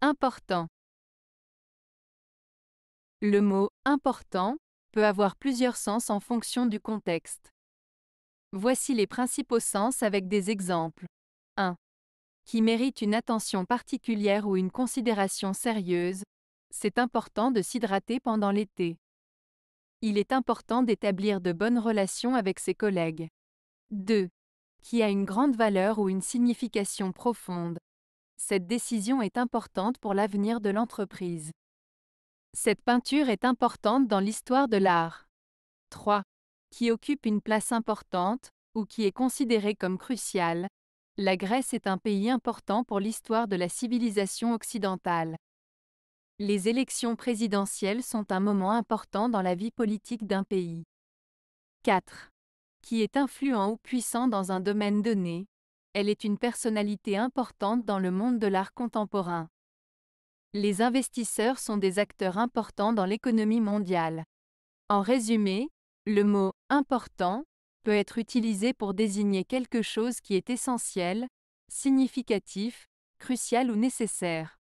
Important. Le mot important peut avoir plusieurs sens en fonction du contexte. Voici les principaux sens avec des exemples. 1. Qui mérite une attention particulière ou une considération sérieuse. C'est important de s'hydrater pendant l'été. Il est important d'établir de bonnes relations avec ses collègues. 2. Qui a une grande valeur ou une signification profonde. Cette décision est importante pour l'avenir de l'entreprise. Cette peinture est importante dans l'histoire de l'art. 3. Qui occupe une place importante, ou qui est considérée comme cruciale, la Grèce est un pays important pour l'histoire de la civilisation occidentale. Les élections présidentielles sont un moment important dans la vie politique d'un pays. 4. Qui est influent ou puissant dans un domaine donné, elle est une personnalité importante dans le monde de l'art contemporain. Les investisseurs sont des acteurs importants dans l'économie mondiale. En résumé, le mot important peut être utilisé pour désigner quelque chose qui est essentiel, significatif, crucial ou nécessaire.